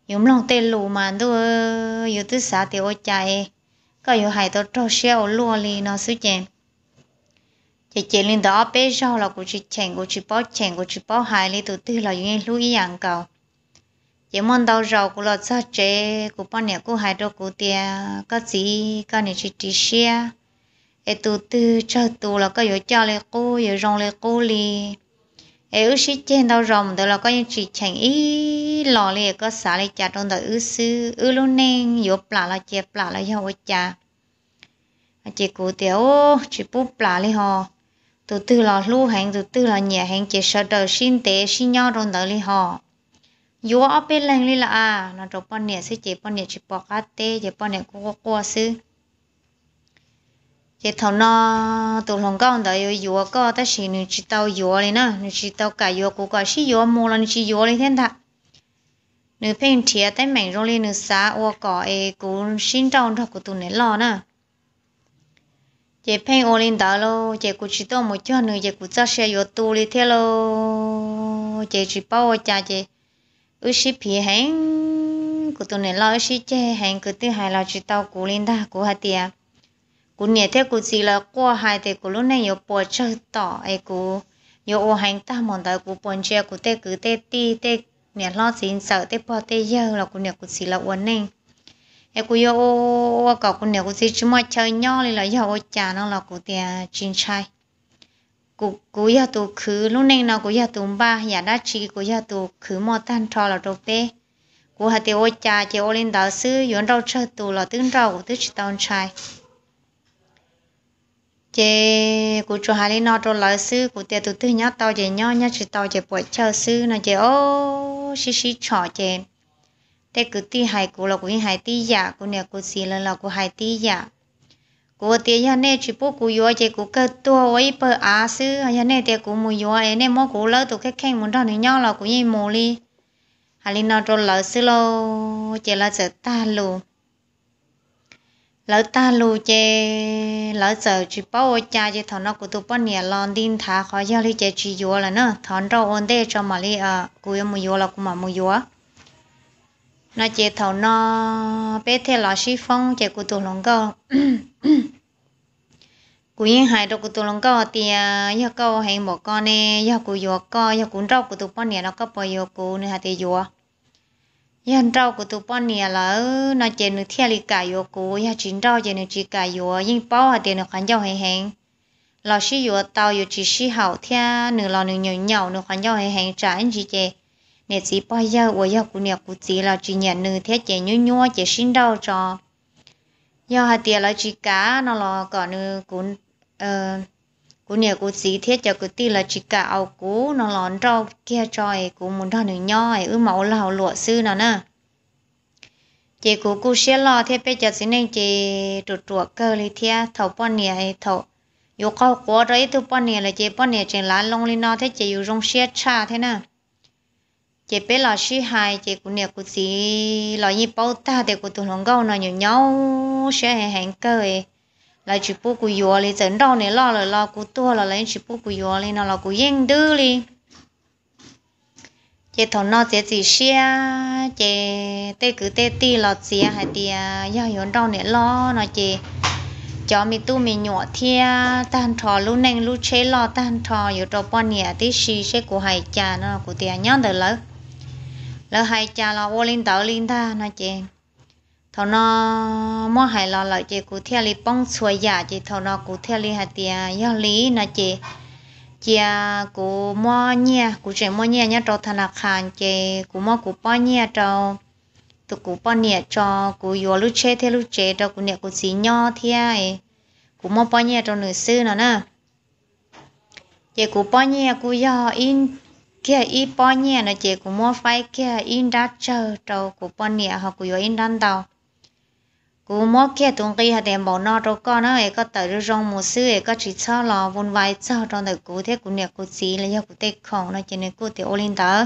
yếm lòng tên lù mà đu yếu tư xã thì ô chạy có yếu hải tổ trâu xe ô lùa li nó xí chèn chị chị linh đó bé rau là của chị chèn của chị bao chèn của chị bao hải li từ từ là những lũ ý ăn cầu chỉ muốn đầu rau của lọt sao chế của bao nè của hải đồ của tia có gì có nè chị chị xe e tu tư cho tu là có yếu cho lê cô yếu rong lê cô li e ư sĩ trên đâu rồng đó là có những chỉ chẳng ý lò lê có xả lê chả trong đó ước sư ước luôn nên yếu plà là chè plà là yếu cha chỉ cụ tiểu chỉ bút plà lê ho tu tư là lưu hành tu tư là nhẹ hành chỉ sợ đời xin tế xin nhau trong đó lê ho yếu ở bên lăng lê là à nó trong bọn nhà sẽ chỉ bọn nhà chỉ bỏ cá tê chỉ bọn nhà cô cô sư giờ thầu nó tụ lòng con đó yêu yêu có ta chỉ nữ chỉ tao yêu lên nè nữ chỉ tao cả yêu của cả chỉ yêu mua là nữ chỉ yêu lên thế thật nữ phim thiệt tại mình rồi lên nữ xã ô có ấy cũng xin trong thật của tụi này lo nè giờ phim ô lên đó lo giờ cũng chỉ tao một chút nữa giờ cũng cho xe yêu tụ lên thế lo giờ chỉ bao giờ giờ ước sĩ phi hẹn của tụi này lo ước sĩ chơi hẹn của thứ hai là chỉ tao cũng lên đó cũng hạt tiền cô nhẹ thế cô chỉ là qua hai thế cô lúc này yếu bỏ chơi tỏ ấy cô yếu ô hành ta mòn tới cô bỏ chơi cô tê cứ tê ti tê nhẹ lo xin sợ tê bỏ tê giờ là cô nhẹ cô chỉ là uốn này ấy cô yếu ô cậu cô nhẹ cô chỉ mà chơi nhau là giờ ô cha là cô tia chín trai cô cô giờ tụ khứ lúc này nó cô giờ tụ ba giờ đã chỉ cô giờ tụ khứ mò tan trò là đồ bé cô hạt tiêu ô cha chơi lên đào sư yến rau chơi tụ là tướng rau của tứ chỉ tao chị cụ chùa hà lý nó trâu lỡ sư cụ tiệt tụt tư nhá tao chị nhó nhá chị tao chị buổi chờ sư nó chị ô xí xí chọ chế, thế cứ ti hai cụ là cụ hai ti giả cụ nè cụ xì là là cụ hai ti giả cụ tiệt nhà nè chị bố cụ yo chị cụ cơ tua ấy bờ á sư nhà nè tiệt cụ mù yo ấy nè mò cụ lỡ tụt cái khen muốn đó nữa nhó là cụ như mù li hà lý nó trâu lỡ sư lo chị là sẽ ta luôn lỡ ta lù chê lỡ giờ chỉ bao ô cha ờ, chê thằng nó cũng tụ bao nhiêu lần tin thả khỏi giao đi chê chỉ vô là nó thằng đâu ôn đê cho mà đi à cú em mua vô là cú mà mua vô nó chỉ thằng nó bé thế là sĩ phong chê cú tụ lòng câu cú yên hai đâu cú tụ lòng à, câu thì giờ câu hay một con nè giờ cú vô co giờ cú rau cú tụ bao nhiêu nó có bao nhiêu cú nữa thì vô yên rau của tụi bọn nè là nó chỉ nó theo lì cả yo của ya chín rau chỉ nó chỉ cả yo nhưng bao hà tiền nó khoan giao hay hẹn là sĩ yo tàu yo chỉ sĩ hậu theo nửa lò nửa nhiều nhau nửa khoan giao hay hẹn trả anh chị chị nè chỉ bao giờ của ya của nè của chị là chỉ nhận nửa theo chị nhua nhua chị xin rau cho ya hà tiền là chỉ cá nó là còn nửa cũng ờ cô nè cô xí thiết cho cô ti là chỉ cả ao cú nó lón cho kia cho ấy cô muốn đo nửa nho ấy ư máu hậu lụa sư nó nè chị cô cô sẽ lo thiết bây giờ xin anh chị trượt trượt cơ lý thiết thầu bọn nè ấy thầu yêu cầu của đấy thứ bọn nè là chị bọn nè trên lá long lên nó thiết chị yêu rong xe cha thế nè chị bé là sĩ hai chị cô nè cô xí là như bao ta để cô tụi lòng gâu nó nhiều nhau sẽ hẹn cơ ấy là chỉ bố của yo li chẳng đâu này lo là lo của tôi là lấy chỉ bố của yo li nó là cụ yên đưa li chị thọ nó chị chỉ xia chị tê cứ tê ti là xia hay thì do yo đâu này lo nó chị cho mình tu mình nhỏ thia tan thọ lu neng lu chế lo tan thọ yo trò bọn nhẹ tí xì sẽ của hai cha nó của tiền nhớ được lỡ lỡ hai cha là vô linh tàu linh ta nó chị thọ nó mua hai lọ lọ chị cụ theo li bông xuôi giả chị thọ nó cụ theo li hạt tiền do lý nó chị chị à, cụ mua nhia cụ chuyển mua nhia nhá trâu thằng khan chị cụ mua cụ bao nhia trâu tụ cụ bao nhia cho cụ vô lúc chế theo lúc chế trâu cụ nhia cụ xí nho theo ấy cụ mua bao nhia trâu nửa sư nó nè chị cụ bao nhia cụ do in kia y bao nhia nó chị cụ mua phải kia in đã chờ trâu cụ bao nhia hoặc cụ vô in đan tàu cú mò kia tung kia hạt em bỏ nó đâu con nó ấy có tới rồi rong một sư ấy có chỉ cho lò vun vai cho trong đời cú thế cú niệm cú gì là do cú tê không nó chỉ nên cú thì ôn tớ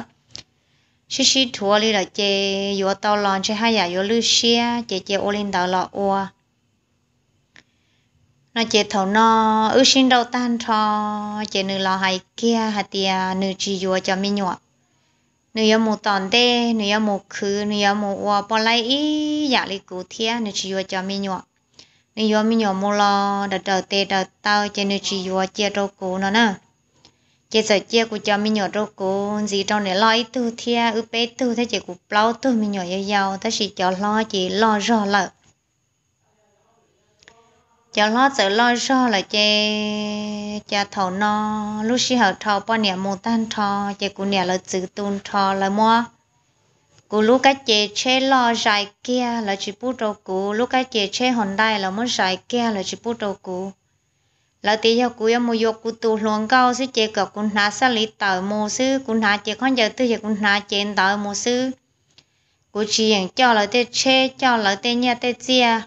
xí xí thua đi là chê yếu tao lon chê hai giờ dạ yếu lư xia chê chê ôn tớ lọ ua nó chê thấu nó ư xin đâu tan cho chê nữ lò hai kia hạt tia nữ chỉ yo cho mi nhọ nếu yêu một tòn đi, nếu yêu một khứ nếu yêu một hoa bỏ lại ý giả lý cụ thia nếu chỉ yêu cho mi nhọ nếu yêu mi nhọ mua lo đã trở tê đã tao cho nếu chỉ yêu chia đâu cụ nó nè chia sẻ chia của cho mi nhọ đâu cụ gì trong này lo ý tu thia ư bé tu thế chị cụ bao tu mi nhọ yêu yêu thế chị cho lo chỉ lo rõ lợi cho lo sợ lo cho là chè cha thầu no lúc xí hở thầu bao nè mù tan thò chè cụ nè là chữ tuôn thò là mua cụ lúc cái chè chè lo dài kia là chỉ bút đầu cụ lúc cái chè chè hòn đai là muốn dài kia là chỉ bút đầu cụ là tí cho cụ em mua dục cụ tụ luồng cao sư chè cọc cụ nà xa lý tờ mù sư cụ nà chè con giờ tư chè cụ nà chè tờ mù sư cụ chỉ cho là tê chè cho là tê nhà tê chia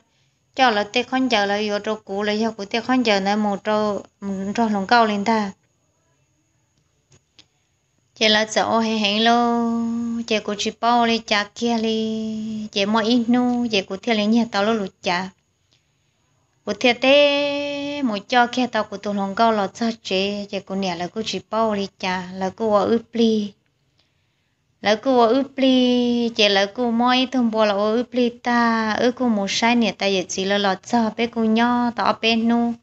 cho là tê con giờ là vô trâu cũ là do của tê con giờ là một trâu trâu lòng cao lên ta chị là chỗ hẹn hẹn lo chị của chị bao đi chả kia đi chị mọi ít nu chị của thiên lý nhà tao lo lụt chả của thiên tê một cho kia tao của tụi lòng cao là cho chị chị của nhà là của chị bao đi chả là của ở ướp ly lỡ cô ở pli chỉ lỡ cô mỗi thông bộ là ở pli ta ở cô một sai nè ta giờ chỉ là lọt cho bé cô nhỏ tỏ bên nu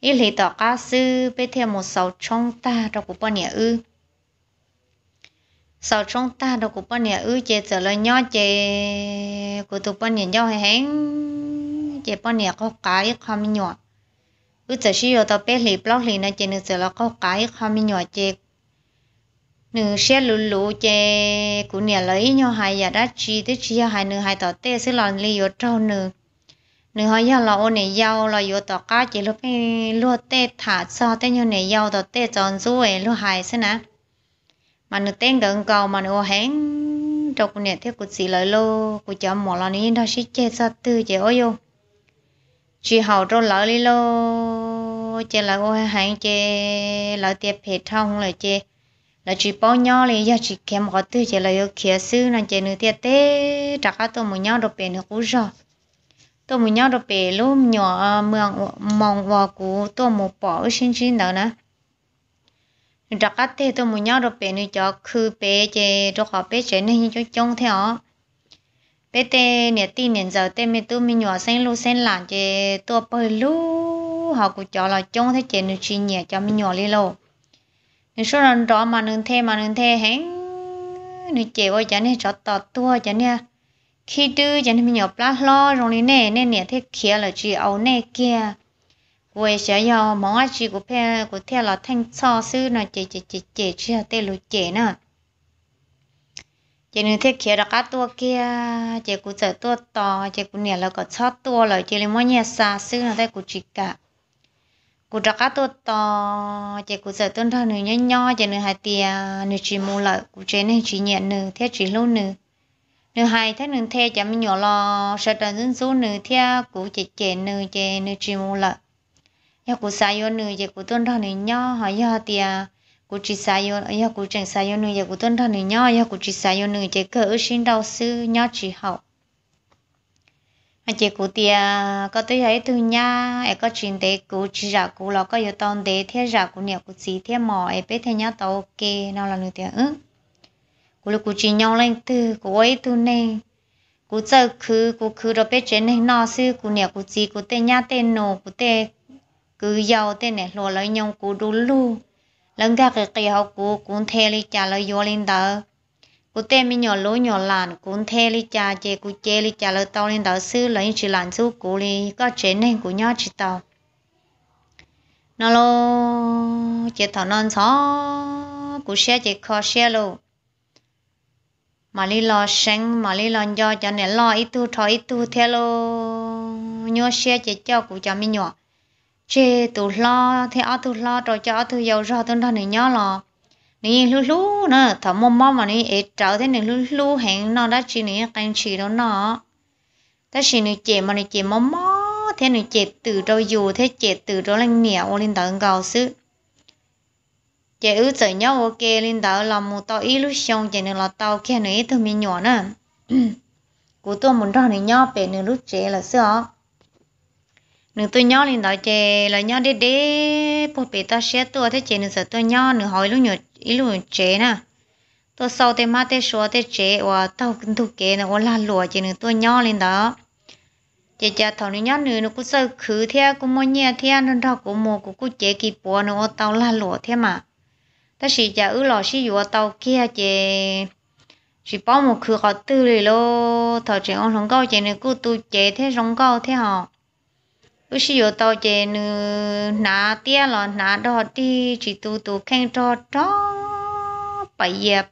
ý lý tỏ cá sư bé theo một sáu trong ta trong cũng bọn nè ư sáu trong ta trong cũng bọn nè ư chỉ trở là nhỏ chỉ cô tụ bọn nè nhau hay hén chỉ bọn nè có cái không nhỏ ư chỉ chỉ ở tao bé lý blog lý nè chỉ nữa trở là có cái không nhỏ chỉ nữ xe lù lù chè cụ nhà lấy nhau hai giờ đã chi tới chi hai nữ hai tỏ tê sẽ lòn li vô trâu nữ nữ hai giờ là ô này giàu là yếu tỏ cá chỉ lúc ấy lúa tê thả so tê nhau này giàu tỏ tê tròn ruồi lúa hai xứ nè mà nữ tên gần cầu mà nữ hén trong cụ nhà thế cụ xì lời lô cụ chở mỏ là nữ thấy xí chè so tư chè ô vô chị hầu trâu lỡ li lô chè là ô hàng chè lỡ tiệp hết thông là chè là chỉ bao nhau là giờ chỉ kèm có tư chỉ là yêu kia sư là chỉ nửa tiệt tế trả các tôi muốn nhau đồ bền nữa cũng rồi tôi muốn nhau đồ bền lúc nhỏ ờ, mường mong vào cũ tôi muốn bỏ xin xin đó nè trả các thế tôi muốn nhau đồ bền nữa cho khứ bể chỉ cho họ bể chỉ nên cho chung theo bể tê nè tin nè giờ tê mình tôi mình nhỏ xanh lu xanh làn chỉ tôi bơi lu họ cũng cho là chung thế chỉ nửa chỉ nhẹ cho mình nhỏ đi lâu nên số lần đó mà nương thế mà nương thế hén nên chế với chả nên chả tỏ tua chả nên khi tư chả nên mình nhập lá lo rồi nên nè nên nè thế kia là chỉ ấu nè kia với sẽ do món chỉ của phe của theo là thanh so sư là chế chế chế chế chưa tê lù chế nè chế nên thế kia là cá tua kia chế của giờ tua to chế của nè là có chót tua là chế lấy món nhà xa sư là thế của chỉ cả cụ trọ cá tôi to chạy cụ sở tuân thơ nữ nho nho chạy nữ hai tia nữ chỉ mù lợi cụ chạy nữ chỉ nhẹ nữ theo chỉ lâu nữ nữ hai thế nữ theo chạy mình nhỏ lo sở trần dân số nữ theo cụ chạy chạy nữ chạy nữ chỉ mù lợi nhà cụ sai yêu nữ chạy cụ tuân thơ nữ nho hỏi yêu tia cụ chỉ sai yêu nhà cụ chẳng sai yêu nữ chạy cụ tuân thơ nữ nho nhà cụ chỉ sai yêu nữ chạy cỡ sinh đau sư nho chỉ học mà chỉ cụ tia có tới thấy từ nhà ấy có chuyện để cụ chỉ ra cụ lo có yếu tông để thế ra cụ nhiều cụ chỉ thế mò ấy biết thế nhá tàu kê nào là người tia ứ ừ. cụ lúc cụ chỉ nhau lên từ cụ ấy từ này cụ giờ cứ cụ cứ rồi biết chuyện này nó sư cụ nhiều cụ chỉ cụ tên nhá tên nổ cụ tên cứ giàu tên này lo lấy nhau cụ đủ lu lần gác cái kỳ học cụ cũng theo đi trả lời vô lên đó cô tên mi nhỏ lối nhỏ làn cũng thê li cha chê cô chê li cha lơ tao lên đảo sư lấy chỉ làn sư cô li có chế nên của nhỏ chỉ tao nó lô chê thọ non xó cô xe chê khó xe lô mà li lo sáng mà li lo do cho nên lo ít tu thọ ít tu thê lô nhớ xe chê cho cô cho mi nhỏ chê tu lo thê ở tu lo rồi cho ở tu giàu ra tu đó này nhớ lo nè lu lu nó thọ mồm mồm mà nè ít e thế nè lu lu hẹn nó đã chỉ nè canh chỉ đó nó ta chỉ nè chè mà nè chè mồm mò thế nè chè từ đâu dù thế chè từ đâu lên nẻo lên tận gào xứ chè ư nhau ok lên tận là một tàu ít xong chè nè là tàu kia nè thôi mình nhỏ nè cú tôi muốn ra nè nhau về nè lúc trẻ là xưa nửa tôi nhỏ lên đó chè là nhỏ đế đế bố bị ta xé tua thế chè nửa sợ tôi nhỏ nửa hỏi lúc nhỏ ý lúc chè nè tôi sau thế má thế xóa thế chè và tao cũng thu kế nè và là lùa chè nửa tôi nhỏ lên đó chè chè thằng nửa nhỏ nửa nó cũng sợ khứ thế cũng mua nhẹ thế nó đó cũng mua cũng cũng chè kỳ bùa nó tao là lùa thế mà ta chỉ chả ứ lò xí dùa tao kia chè chỉ bao một khứ họ tư rồi lo thằng chè ông không câu chè nửa cũng tu chè thế rong câu thế họ u sĩ yo tao chế nữ ná tia lo ná đó đi chỉ tu tu khen cho đó bảy yệp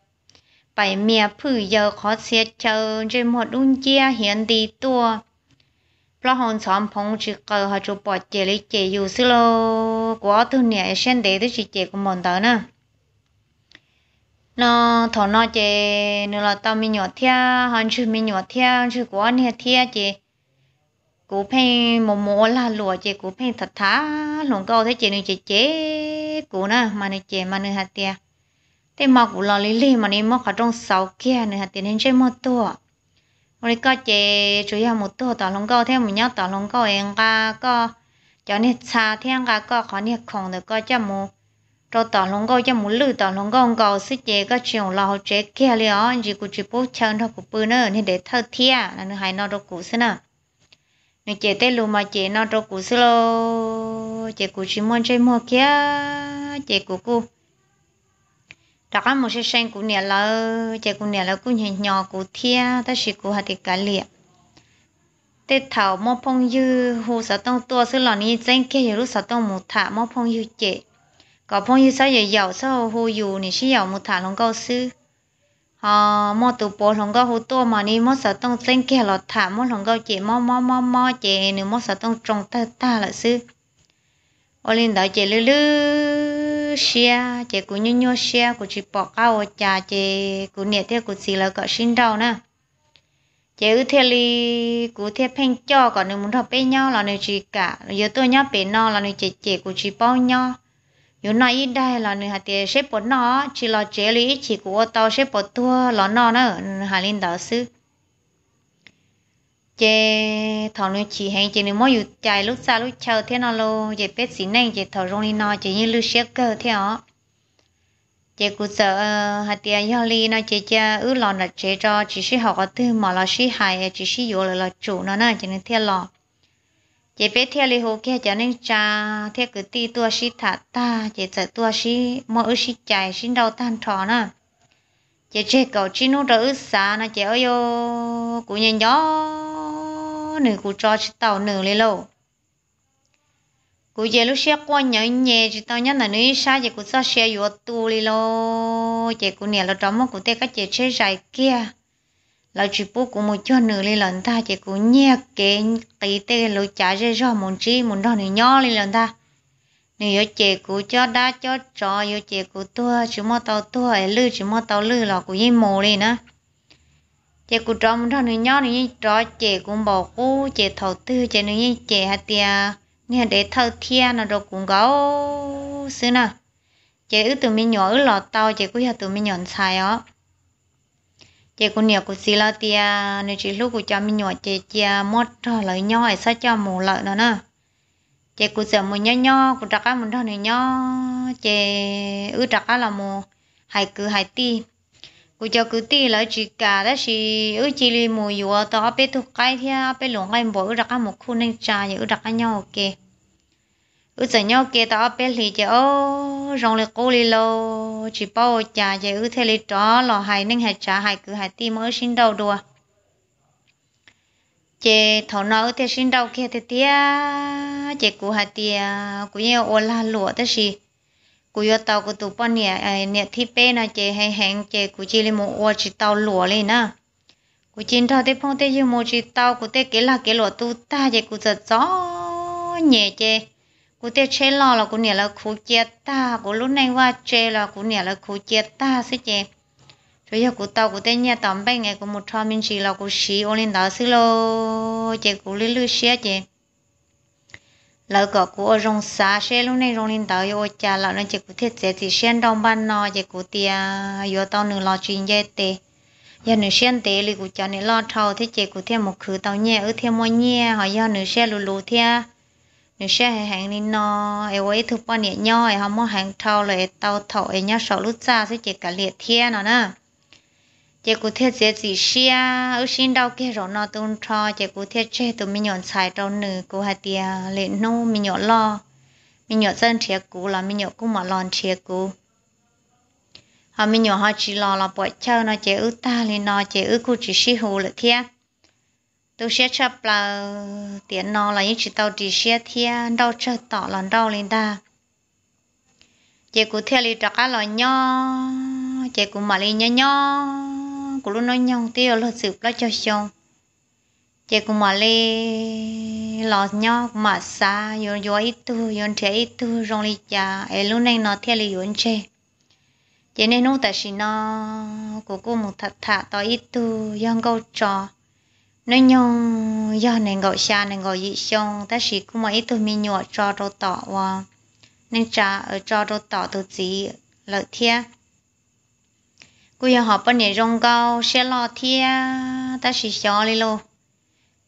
bảy mía phử giờ khó xe chờ trên một un chia hiện đi tua lo hòn xóm phong chỉ cờ họ chụp bỏ chế lấy chế dù xí lô quá tu nè sen để tới chỉ chế của mòn tớ nè nó thọ nó chế nữa là tao mi nhỏ theo hòn chữ mi nhỏ theo chữ quá nè theo chế cú phê mồm mồm là lúa chị cú phê thật thá lồng câu thế chị này chị chế cú na mà này chị mà này hạt tiền thế mà cú lo lì lì mà này mà khá trong sáu kia này hạt tiền nên chơi một tua rồi có chị chủ yếu một tua tỏ lồng câu thế mình nhớ tỏ lồng câu em ra có cho nên xa thiên ra có khó nên không được có cho mù Cho tỏ lồng câu cho mù lư tỏ lồng câu câu sức chế có chuyện lo chế kia liền chị cú chị bố chân đâu cụ bự nữa nên để thơ thia là nữ hài nó đâu cú xin à nên chị tê lù mà chị nó đâu cú xí lô chị cú chỉ muốn chơi mua kia chị cú cú đó các một số sinh cú nè là chị cú nè là cú nhìn nhỏ cú thia ta chỉ cú hạt cả liệt tê thảo mua phong dư hồ sơ tông tua xí lò ní danh kia hiểu lúc sở tông một thả mua phong dư chị có phong dư sao giờ giàu sao hồ dù nè chỉ giàu một thả lòng câu xứ ờ mò tụ bố lòng gấu hú tua mà ni mò sợ tông tên kia lọt thả mò lòng gấu chị mò mò mò mò chị nữ mò sợ tông trồng ta ta là sư ô linh đó chị lư lư xia chị cú nhu nhu xia của chị bỏ cao chà chị cú nhiệt theo cú xì là cọ xin đầu nè chị ư theo li cú theo phanh cho còn nữ muốn học bên nhau là nữ chỉ cả giờ tôi nhau bên nó là nữ chị chị của chị bao nhau อยู่นอีได้ละนึงหาเตเชปนอจิลอเจลีจิกูตอเชปตัวลอนอเนอหาลินดาซึเจทอนึจีแหงเจนึมอยู่ใจลูกซาลูกเชอเทนอโลเจเป็ดสีแนงเจทอรงลีนอเจยิลูเชเกอร์เทอเจกูเจอหาเตียยอลีนอเจจะอื้อลอนดเจจอจิชิหอกตื้อหมอลอชิหายจิชิโยเลยลอจูนอนะเจนึเทลอ chị biết theo lý hồ kia cho nên cha theo cái ti tua sĩ thả ta chỉ sợ tua sĩ mỗi sĩ chạy sĩ đau tan trò nè chỉ chế cầu chỉ nô đỡ xa nè chị ơi yo cũng nhìn gió nửa cũng cho chị tàu nửa lên lâu cũng giờ lúc xe qua nhớ nhẹ chỉ tao nhớ là nơi xa chị cũng sao xe vô tu lên lâu chị cũng nhẹ là trong mắt cũng thấy các chị chơi dài kia lão chỉ bố của một cho nữ lên lần ta chỉ cũng nhẹ cái tí tê lối chả dễ cho một chi một đòn này nhỏ lên lần ta nếu yo chỉ của cho đã cho trò yo chỉ của thua chỉ mà tàu thua ấy lư chỉ mà tàu lư là của yên mồ lên nữa, chỉ của trò một đòn này nhỏ này trò chỉ cũng bỏ cú chỉ thầu tư chỉ nữ như chỉ hạt tia nè để thầu thiên là rồi cũng gấu xưa nè chỉ ư tụi mình nhỏ ư lọt tàu chỉ của tụi mình nhỏ xài ó chị cũng nhiều cũng xí là tia nếu chị lúc của cha mình nhỏ chị chị à, mót cho lợi nhỏ hay sao cho mù lợi đó nè chị cũng sợ mù nhỏ nhỏ cũng trắc cái mình thôi này nhỏ chị ư trắc cái là mù hay cứ hay ti cô cho cứ ti là chị cả đó chị ư chị li mù yếu tao bé thuộc cái thì bé luôn cái bộ ư trắc cái một khu nên trà ư trắc cái nhau ok ư giờ nhau kia tao bé lì chơi, ô rong lì cô lì lô chỉ bao chả chơi ư thế lì chó lò hài nên hạt chả hài cứ hài tim ở xin đầu đùa chè thọ nó ư thế xin đầu kia thế tia chè cú hài tia cú nhau ô la lụa thế gì cú yo tao cú tụ bọn nè à, nè thi bé na chè hay hẹn chè cú chỉ lì một ô chỉ tao lụa lì na cú chín thọ thế phong thế yêu một chỉ tao cú thế kế là kế lụa tu ta chè cú giật gió nhẹ chè cú tiệt chế lo là cú nhảy là cú chia ta cú lúc này qua chế là cú nhảy là cú chia ta sẽ chế rồi giờ cú tàu cú tiệt nhà tạm bên ngày cú một trăm mình chỉ là cú xí ôn lên đó xí lo chế cú lư lư xí chế lỡ có cú ở rong xa xe lúc này rong lên đó yo cha là nên chế cú thiết chế thì xuyên đông ban nó chế cú tiệt yo tao nửa lo chuyện gì thế giờ nửa xuyên tệ thì cú cha nửa lo thâu thế chế cú thêm một khứ tàu nhẹ ở thêm một nhẹ họ giờ nửa xe lù lù theo sẽ hệ hàng nên nó em ấy thứ bao nhiêu nhau em không muốn hàng thâu là tàu thọ em nhá sợ lúc xa sẽ chỉ cả liệt thiên nó nè chỉ cụ thiết dễ gì xia ở xin đâu kia rồi nó tôn cho chỉ cụ thiết chế tụi mình nhọn xài trong nữ cụ hạt tia lệ nô mình nhọn lo mình nhọn dân chia cụ là mình nhọn cũng mà lon chia cụ họ mình nhọn họ chỉ lo là bỏ chơi nó chế ư ta lên nó chế ư cụ chỉ xí hồ là thiết tôi sẽ chấp là tiền nó là những chỉ tàu chỉ xe thia đâu chơi tỏ là đâu lên ta chị cụ thia li trọc cá lò nho chị cụ mà li nho nho cụ luôn nói nhong tiêu là sụp là cho xong chị cụ mà li lò nho mà xa yon yon ít tu yon trẻ ít tu rong li cha ấy luôn nên nó thia li yon chơi chị nên nô ta xin nó cụ cụ một thật thà tao ít tu yong câu trò nó nhung do này gọi xa này gọi dị xong ta chỉ cũng mà ít tôi mi nhọ cho đâu tỏ wa nên cha ở cho đâu tỏ tôi chỉ lợi thia cô giờ họ bên này rong cao xe lo thia ta chỉ cho đi luôn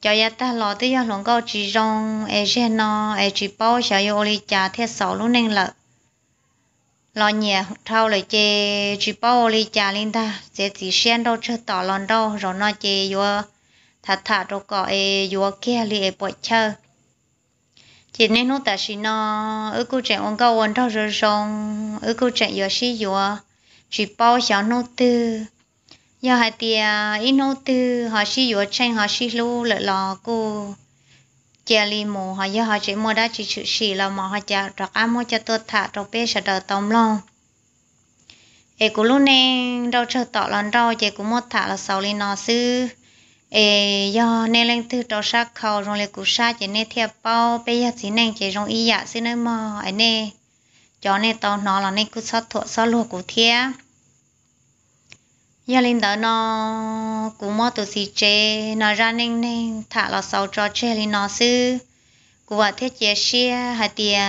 cho ya ta lo tới giờ lòng cao chỉ rong ai xe nó ai chỉ bao sợ yo li trả thia sáu luôn nên lợi lo nhẹ thâu lại chê chỉ bao li trả lên ta sẽ chỉ xem đâu chưa tỏ lon đâu rồi nó chê yo thà thà rồi có ai vừa kia li ai bội chơi chỉ nên nó ta chỉ nó ở cô trẻ ông cao ông đó rồi xong ở cô trẻ giờ xí giờ chỉ bao giờ nó tư giờ hai tia ít nó tư họ xí giờ tranh họ xí lu lợi lò cô chè li mù họ giờ họ chỉ mua đã chỉ chữ sĩ là mà họ chả trọc ăn mua cho tôi thà trọc bê sợ đỡ tông lòng ai cũng lúc này đâu chờ tọt lần đâu chỉ cũng mua thà là sau li nó xứ e do nên lên thứ trò sa khẩu rồi lại cú sa chỉ nên thiệp bao bây giờ chỉ nên chỉ rồi y dạ xin nơi mò ấy nè cho nên tao nó là nên cứ sát thuận sát lùa cú thiệp giờ lên đó nó cú mò tụ xì chê nó ra nên nên thả là sáu trò chê lên nó sư cú vợ thiết chế xe hay tiền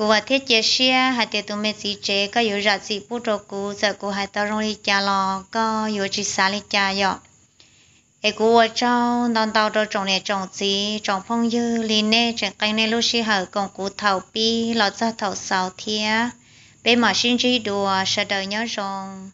cô và thiết chế xe hai tiệt tụi mình chỉ chế có yếu giả sĩ bút trâu cú giờ cô hai tao rong đi cha lò có yếu chỉ xá đi cha dọ ê cô ở trong đón tao cho trồng này trồng gì trồng phong dư liền nè chẳng canh này lúc xí hở còn cú thầu pi lọt ra thầu sào thia bên mà xin chỉ đùa sợ đời nhớ rồi.